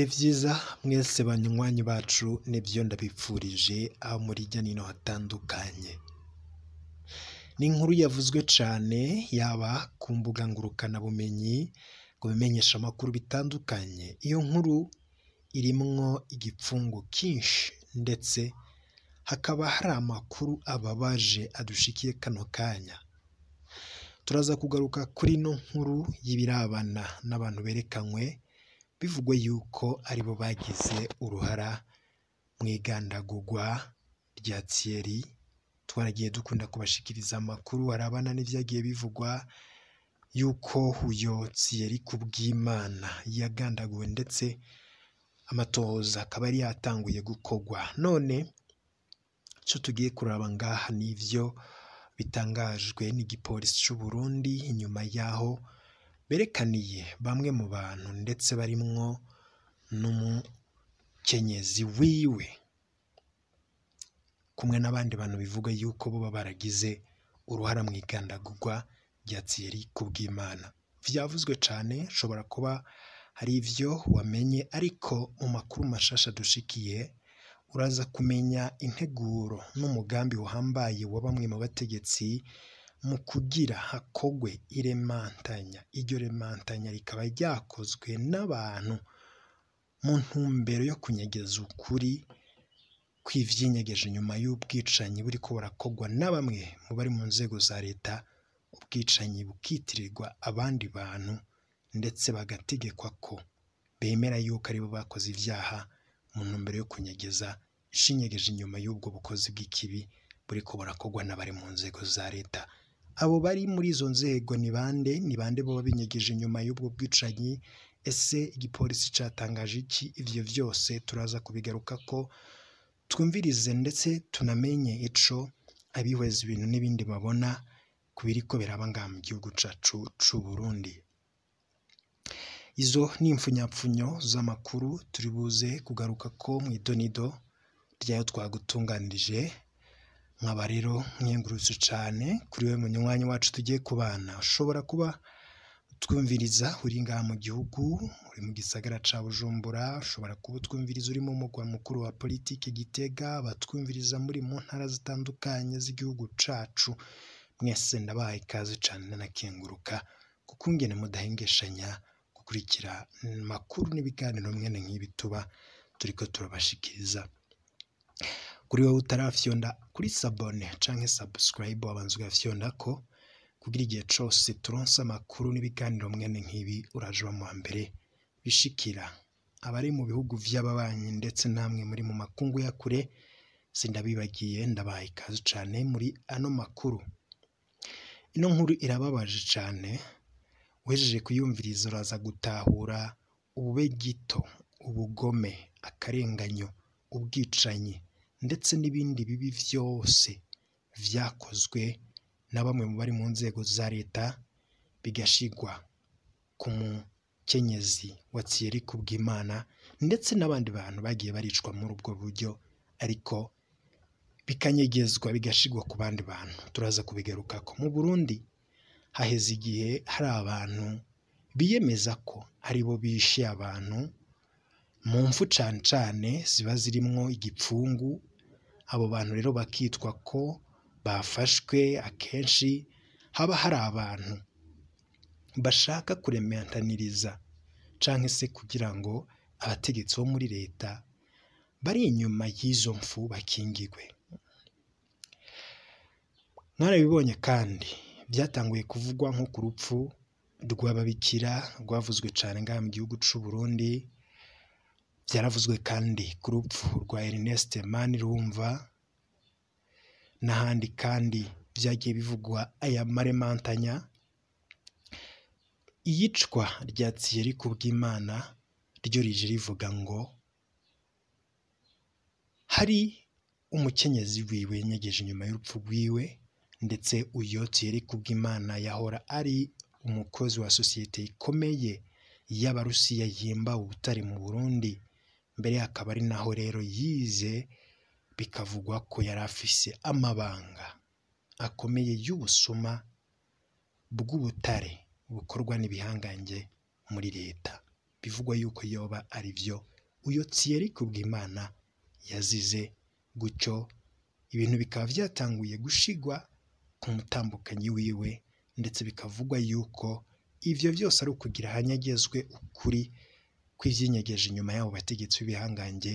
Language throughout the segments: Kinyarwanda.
bihe byiza mwese banywanyi bacu nibyo ndabipfurije aho muri hirya hatandukanye ni inkuru yavuzwe cyane yaba ku mbuga ngurukanabumenyi ku bimenyeshamakuru bitandukanye iyo nkuru irimwo igipfungu kinshi ndetse hakaba hari amakuru ababaje adushikiye kano kanya turaza kugaruka kuri ino nkuru y'ibirabana n'abantu berekanywe bivugwa yuko aribo bagize uruhara mu igandagurwa rya Thierry, twaragiye dukunda kubashikiriza amakuru harabana n'ibyagiye bivugwa yuko uyu Thierry Kubwimana yagandaguwe ndetse amatohoza akaba yari yatanguye gukogwa none icyo tugiye kuraba ngaha ni ibyo bitangajwe n'igipolisi cy'u Burundi inyuma y'aho berekaniye bamwe mu bantu ndetse barimwo n'umukenyezi wiwe kumwe n'abandi bantu bivuga yuko bo baragize uruhara mu igandagurwa rya Thierry Kubwimana vyavuzwe cyane shobora kuba hari ibyo wamenye ariko mu makuru mashasha dushikiye uraza kumenya integuro n'umugambi uhambaye wa bamwe mu bategetsi mu kugira hakogwe iremantanya iryo remantanya rikaba ryakozwe n'abantu mu ntumbero yo kunyegeza ukuri kw'ibyinyegeje nyuma y'ubwicanyi buri ko burakogwa na bamwe mu bari mu nzego za leta ubwicanyi bukitirirwa abandi bantu ndetse bagategekwa ko bemera yuko aribo bakoze ibyaha mu ntumbero yo kunyegeza ishinyegeje inyuma y'ubwo bukozi bw'ikibi buri ko burakogwa n'abari mu nzego za leta abo bari muri izo nzego ni bande ni bande baba binyegeje nyuma y'ubwo bwicanyi ese igipolisi cyatangaje iki ibyo byose turaza kubigaruka ko twumvirize ndetse tunamenye ico abihweza ibintu n'ibindi babona ku biri ko biraba ngaha mu gihugu cyacu cy'u Burundi izo ni impfunyapfunyo z'amakuru turi kugaruka ko mu idonido ryayo twagutunganirije nkaba rero nkengurutse cyane kuri we munywanyi wacu tugiye kubana ushobora kuba utwumviriza uri ngaha mu gihugu uri mu gisagara cya bujumbura ushobora kuba utwumviriza uri mu mugwa mukuru wa politiki gitega batwumviriza muri mu ntara zitandukanye z'igihugu cyacu mwese ndabaha ikaze cyane nanakenguruka kuko ngene mudahengeshanya gukurikira makuru n'ibiganiro mwene nk'ibi tuba turi ko turabashikiriza kuri wowe utarafyonda kuri sabone cyangwa sabusikarayibu wabanza ugafyonda ko kugira igihe cyose turonse amakuru n'ibiganiro mwene nk'ibi uraje uba mu mbere bishikira abari mu bihugu by'ababanyi ndetse namwe muri mu makungu ya kure sindabibagiye ndabaye ikaze cyane muri ano makuru ino nkuru irababaje cyane wejeje kuyumviriza uraza gutahura ububegito ubugome akarenganyo ubwicanyi ndetse n'ibindi bibi byose byakozwe na bamwe mu bari mu nzego za leta bigashigwa ku mukenyezi wa Thierry Kubwimana ndetse n'abandi bantu bagiye baricwa muri ubwo buryo ariko bikanyegezwa bigashigwa ku bandi bantu turaza kubigarukako mu Burundi haheze igihe hari abantu biyemeza ko ari bo bishe abantu mu mfu cancane ziba zirimo igipfungu abo bantu rero bakitwa ko bafashwe akenshi haba hari abantu bashaka kuremetaniriza cyangwa se kugira ngo abategetsi bo muri leta bari inyuma y'izo mfu bakingigwe mwarabibonye kandi byatanguye kuvugwa nko ku rupfu rw'ababikira rwavuzwe cyane ngaha mu gihugu cy'u Burundi byaravuzwe kandi ku rupfu rwa Ernest Manirumva n'ahandi kandi byagiye bivugwa aya maremantanya iyicwa rya Thierry Kubwimana ryo rije rivuga ngo hari umukenyezi wiwe yanyegeje inyuma y'urupfu rwiwe ndetse uyo Thierry Kubwimana yahora ari umukozi wa sosiyete ikomeye y'abarusiya yimba ubutare mu Burundi mbere akaba ari naho rero yize bikavugwa ko yari afise amabanga akomeye y'ubusuma bw'ubutare bukorwa n'ibihangange muri leta bivugwa yuko yoba ari byo uyo Thierry Kubwimana yazize gutyo ibintu bikaba byatanguye gushigwa ku mutambukanyi wiwe ndetse bikavugwa yuko ibyo byose ari ukugira hanyagezwe ukuri ko ibyinyegeje inyuma y'abo bategetsi b'ibihangange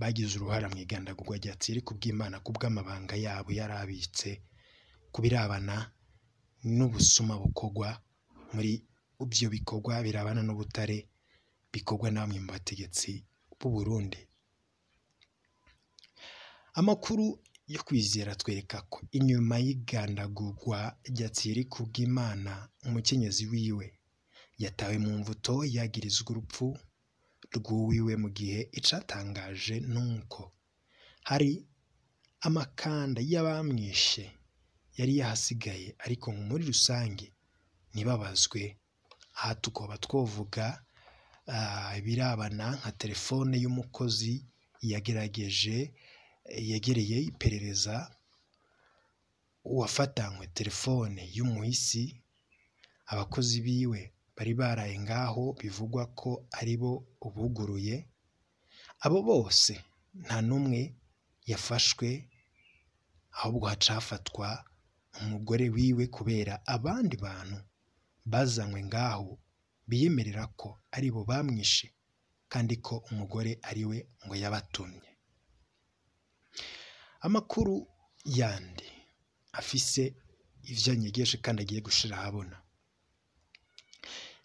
bagize uruhare mu igandagurwa rya tsiri kubw'imana kubw'amabanga yabo yari abitse ku birabana n'ubusuma bukogwa muri ibyo bikorwa birabana n'ubutare bikogwa na mu bategetsi b'u Burundi amakuru yo kwizera atwereka ko inyuma y'igandagurwa rya tsiri kubw'imana umukenyezi wiwe yatawe mu mvuto yagirizwa urupfu rwuwiwe mu gihe icatangaje nuko hari amakanda y'abamwishe yari yahasigaye ariko muri rusange ntibabazwe aha tukoba twovuga ah, birabana nka telefone y'umukozi yagerageje yegereye iperereza uwafatanywe telefone y'umuhisi abakozi biwe bari baraye ngaho bivugwa ko ari bo ubuguruye abo bose nta n'umwe yafashwe ahubwo hacafatwa umugore wiwe kubera abandi bantu bazanywe ngaho biyemerera ko ari bo bamwishe kandi ko umugore ari we ngo yabatumye amakuru yandi afise ibyo anyegeje kandi agiye gushira ahabona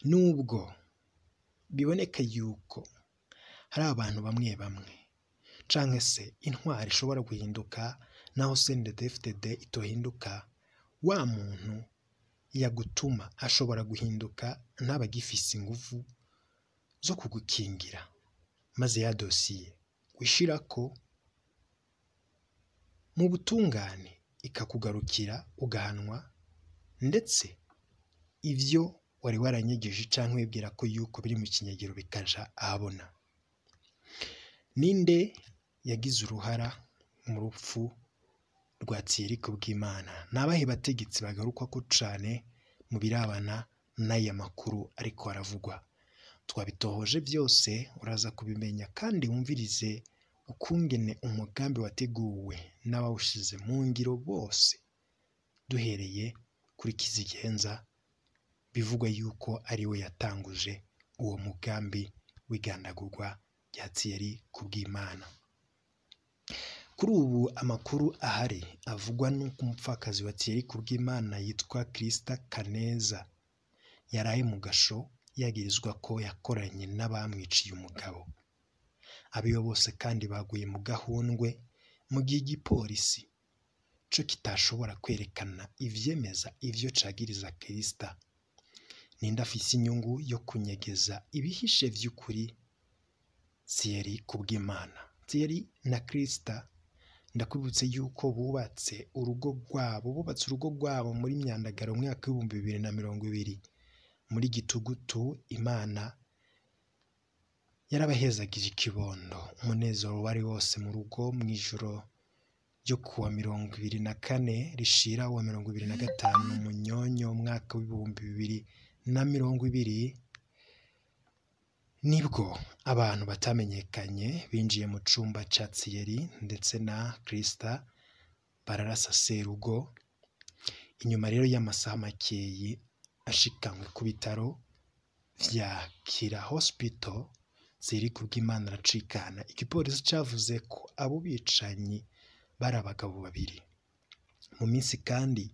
nubwo biboneka yuko hari abantu bamwe bamwe cyangwa se intwari ishobora guhinduka naho senda defutede itohinduka wa muntu yagutuma ashobora guhinduka ntabagifise ingufu zo kugukingira maze ya dosiye wishyira ko mu butungane ikakugarukira ugahanwa ndetse ibyo wari waranyigije cyangwa wibwira ko yuko biri mu kinyegero bikaja ahabona ninde yagize uruhara mu rupfu rwa tsirike bw'imana nabahe bategetsi bagarukwa ko cane mu birabana n'aya makuru ariko aravugwa twabitohoje byose uraza kubimenya kandi wumvirize ukungene umugambi wateguwe n'abawushize mu ngiro bose duhereye kuri kizigenza bivugwa yuko ari we yatanguje uwo mugambi w'igandagurwa rya Thierry Kubwimana kuri ubu amakuru ahari avugwa n'uko umupfakazi wa Thierry Kubwimana yitwa Krista Kaneza yaraye mu gasho yagirizwa ko yakoranye n'abamwiciye umugabo Abiyo bose kandi baguye mu gahundwe mu gihe igipolisi cyo kitashobora kwerekana ibyemeza ibyo cagiriza kirisita ninde afite inyungu yo kunyegeza ibihishe by'ukuri Thierry kubw'Imana Thierry na kirisita ndakubutse yuko bubatse urugo rwabo bubatse urugo rwabo muri myandagaro umwaka w'ibihumbi bibiri na mirongo ibiri muri gitugutu imana yarabahezagije ikibondo umunezero wari wose mu rugo mu ijoro ryo kuwa mirongo ibiri na kane rishira uwa mirongo ibiri na gatanu mu umunyonyo umwaka w'ibihumbi bibiri na mirongo ibiri nibwo abantu batamenyekanye binjiye mu cyumba cya Thierry ndetse na Christa bararasa Serugo inyuma rero y'amasaha makeyi ashikanywe ku bitaro bya Kira Hospital ziri ku bw'Imana aracikana igipolisi cyavuze ko abo bicanyi bari abagabo babiri mu minsi kandi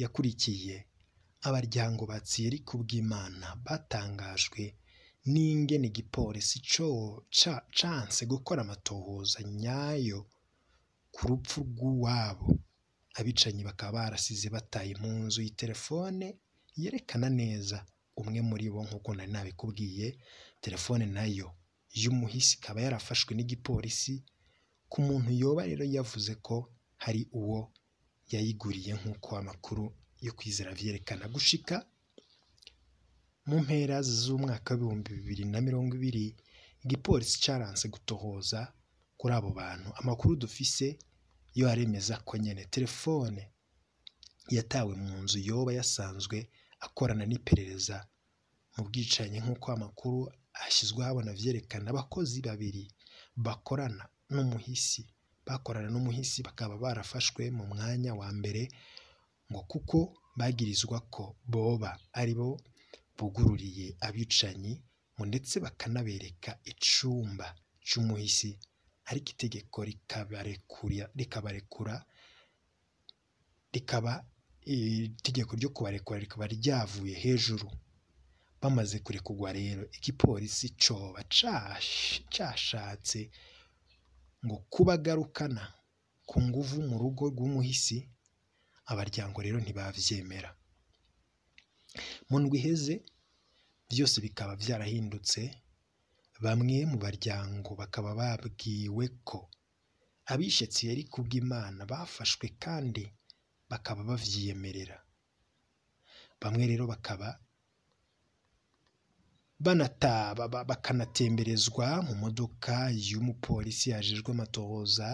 yakurikiye abaryango batsiri kubw'imana batangajwe n'ingene igipolisi canse gukora amatohoza nyayo ku rupfu rw'iwabo abicanyi bakaba barasize bataye mu nzu iyi telefone yerekana neza umwe muri bo nk'uko nari nabikubwiye telefone nayo y'umuhisi ikaba yarafashwe n'igipolisi ku muntu yoba rero yavuze ko hari uwo yayiguriye nk'uko amakuru yo kwizera vyerekana gushika mu mpera z'umwaka w'ibihumbi bibiri na mirongo ibiri igipolisi cyaranse gutohoza kuri abo bantu amakuru dufise yo aremeza ko nyine telefone yatawe mu nzu yoba yasanzwe akorana n'iperereza mu bwicanyi nk'uko amakuru ashyizwe ahabona vyerekana abakozi babiri bakorana n'umuhisi bakorana n'umuhisi bakaba barafashwe mu mwanya wa mbere ngo kuko bagirizwa ko boba aribo bugururiye abicanyi ngo ndetse bakanabereka icumba cy'umuhisi ariko itegeko rikabarekura rikaba itegeko ryo kubarekura rikaba ryavuye hejuru, bamaze kurekurwa rero igipolisi coba cashatse ngo kubagarukana ku nguvu mu rugo rw'umuhisi abaryango rero ntibabyemera mu ndwi iheze byose bikaba byarahindutse bamwe mu baryango bakaba babwiwe ko abishyitsi yari kubw'imana bafashwe kandi bakaba babyiyemerera bamwe rero bakaba banata bakanatemberezwa mu modoka y'umupolisi yajejwe amatohoza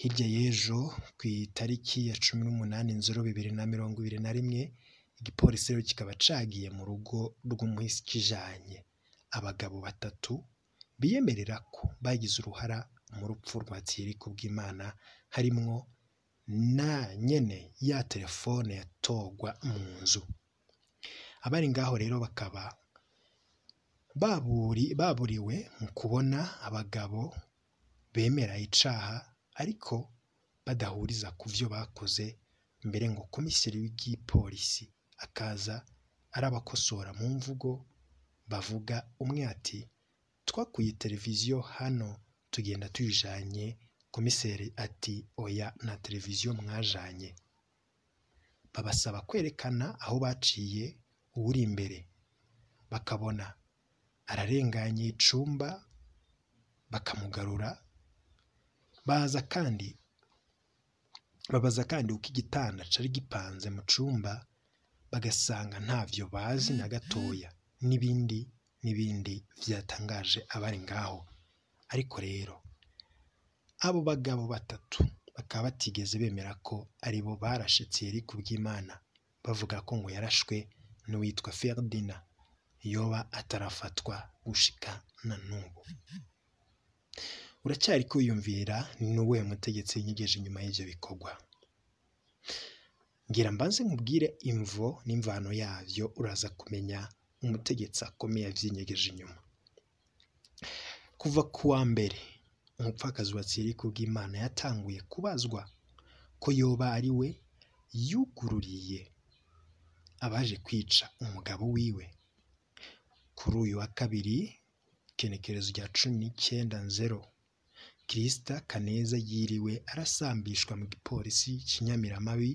Hirya y'ejo ku itariki ya cumi n'umunani nzero bibiri na mirongo ibiri na rimwe, igipolisi rero kikaba cagiye mu rugo rw'umuskijanye, abagabo batatu biyemerera ko bagize uruhara mu rupfu rwa Nzirikubwimana, harimo na nyene ya telefone yatogwa mu nzu, abari ngaho rero bakaba baburiwe mu kubona abagabo bemera icaha ariko badahuriza ku byo bakoze mbere ngo komiseri w'igipolisi akaza arabakosora mu mvugo bavuga umwe ati twakuye televiziyo hano tugenda tuyijanye komiseri ati oya na televiziyo mwajanye babasaba kwerekana aho baciye uwuri imbere bakabona ararenganye icumba bakamugarura baza kandi babaza kandi uko igitanda cari gipanze mu cumba bagasanga ntavyo bazi na gatoya n'ibindi n'ibindi byatangaje abari ngaho ariko rero abo bagabo batatu bakaba batigeze bemera ko aribo barashe Thierry Kubwimana bavuga ko ngo yarashwe n'uwitwa Ferdina yoba atarafatwa gushika na n'ubu uracyari kwiyumvira ni uwuhe mutegetsi yinyegeje inyuma y'ibyo bikorwa ngira mbanze nkubwire imvo n'imvano yabyo uraza kumenya umutegetsi akomeye yabyinyegeje inyuma kuva ku wa mbere umupfakazi wa tsiriko bw'imana yatanguye kubazwa ko yoba ari we yugururiye abaje kwica umugabo wiwe kuri uyu wa kabiri kenekerezo rya cumi n'icyenda nzero Christa Kaneza yiriwe arasambishwa mu gipolisi cy'i Nyamirambi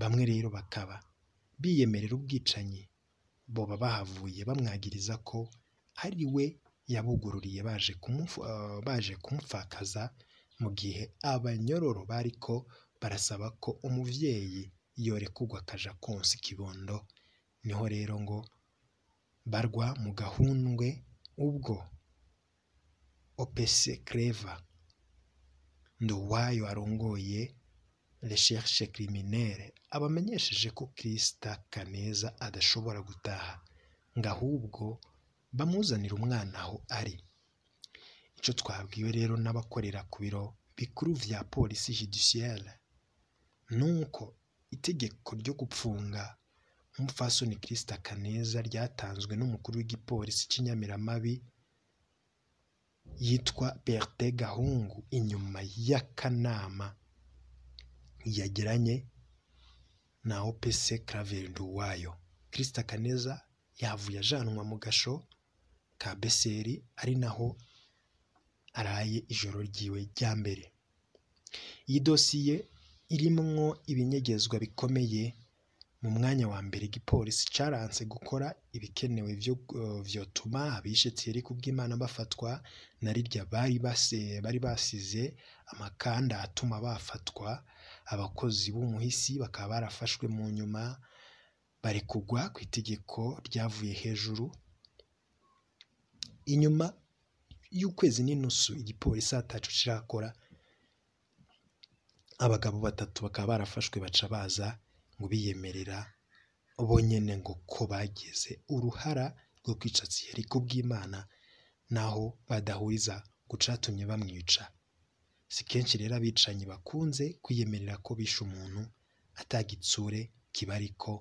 bamwe rero bakaba biyemerera ubwicanyi boba bahavuye bamwagiriza ko ari we yabugururiye baje kumupfakaza mu gihe abanyororo bariko barasaba ko umubyeyi yorekurwa akaja konsa ikibondo niho rero ngo barwa mu gahundwe ubwo Opese Clever Nduwayo arongoye recherche criminelle abamenyesheje ko Christa Kaneza adashobora gutaha ngo ahubwo bamuzanira umwana aho ari icyo twabwiwe rero n'abakorera ku biro bikuru vya polisi judiciaire nuko itegeko ryo gupfunga umupfasoni Christa Kaneza ryatanzwe n'umukuru w'igipolisi cy'inyamiramabi yitwa Bertin Gahungu inyuma y'akanama yagiranye na OPC Claver Nduwayo Christa Kaneza yavuye ajanwa mu gasho ka Beseri ari naho araye ijoro ryiwe rya mbere iyi dosiye irimwo ibinyegezwa bikomeye mu mwanya wa mbere igipolisi cyaranze gukora ibikenewe vyotuma abishitiri ku bw'Imana bafatwa na rirya base bari basize amakanda atuma bafatwa abakozi b'umuhisi bakaba barafashwe mu nyuma bari kugwa ku itegeko ryavuye hejuru inyuma y'ukwezi n'inusu igipolisi atacu kirakora abagabo batatu bakaba barafashwe baca baza ngo biyemerera bonyine ngo ko bagize uruhara rwo kwica Thierry Kubwimana n'aho badahuriza gucatumye bamwica, si kenshi rero abicanyi bakunze kwiyemerera ko bishe umuntu atagitsure kibariko,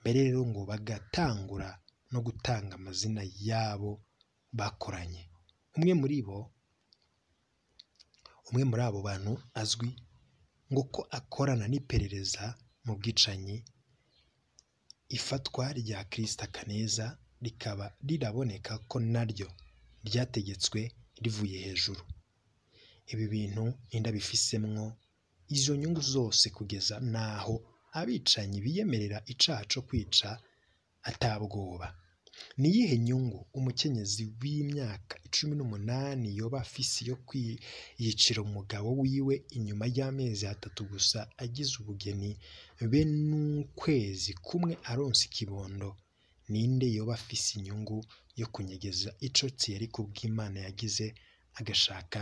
mbere rero ngo bagatangura no gutanga amazina y'abo bakoranye, umwe muri bo umwe muri abo bantu azwi ngo ko akorana n'iperereza mu bwicanyi, ifatwa rya Kirista Kaneza rikaba riraboneka ko naryo ryategetswe rivuye hejuru, ibi bintu ntindabifisemo izo nyungu zose kugeza n'aho abicanyi biyemerera icyaha cyo kwica atabwoba. Ni iyihe nyungu umukenyezi w'imyaka icumi n'umunani yoba afise yo kwiyicira umugabo wiwe inyuma y'amezi atatu gusa agize ubugeni be n'ukwezi kumwe aronse ikibondo? Ninde yoba afise inyungu yo kunyegeza ico ciyereko Imana yagize agashaka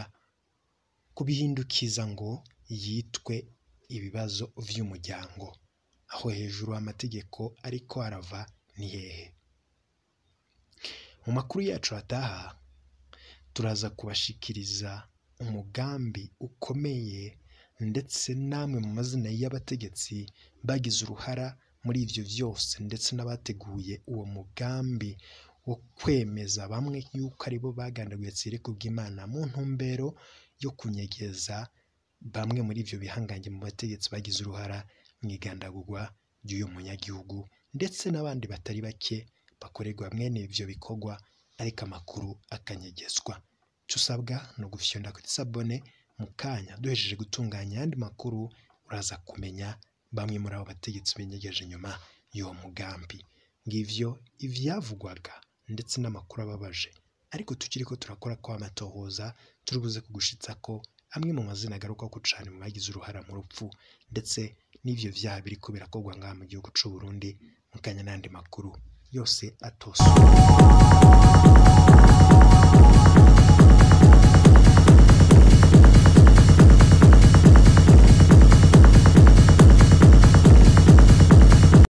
kubihindukiza ngo yitwe ibibazo vy'umuryango? Aho hejuru amategeko ariko arava ni hehe? Mu makuru yacu ataha turaza kubashikiriza umugambi ukomeye ndetse n'amwe mu mazina y'abategetsi bagize uruhara muri ibyo byose ndetse n'abateguye uwo mugambi wo kwemeza bamwe yuko aribo bagandaguye tsiri kubw'Imana mu ntumbero yo kunyegeza bamwe muri ibyo bihangange mu bategetsi bagize uruhara mu igandagurwa ry'uyu munyagihugu ndetse n'abandi batari bake bakorerwa mwene ibyo bikorwa ariko amakuru akanyegezwa icyo usabwa ni ugufyonda kuri sabone mu kanya duhejeje gutunganya ayandi makuru uraza kumenya bamwe muri abo bategetsi binyegeje inyuma y'uwo mugambi ngivyo ivyavugwaga ndetse n'amakuru ababaje ariko tukiri ko turakora ko amatohoza turi kugushitsa ko amwe mu mazina agaruka ko cyane mu bagize uruhara mu rupfu ndetse n'ibyo byaha biri kubera ko mu gihugu cy'u Burundi mukanya n'andi makuru yose atosoye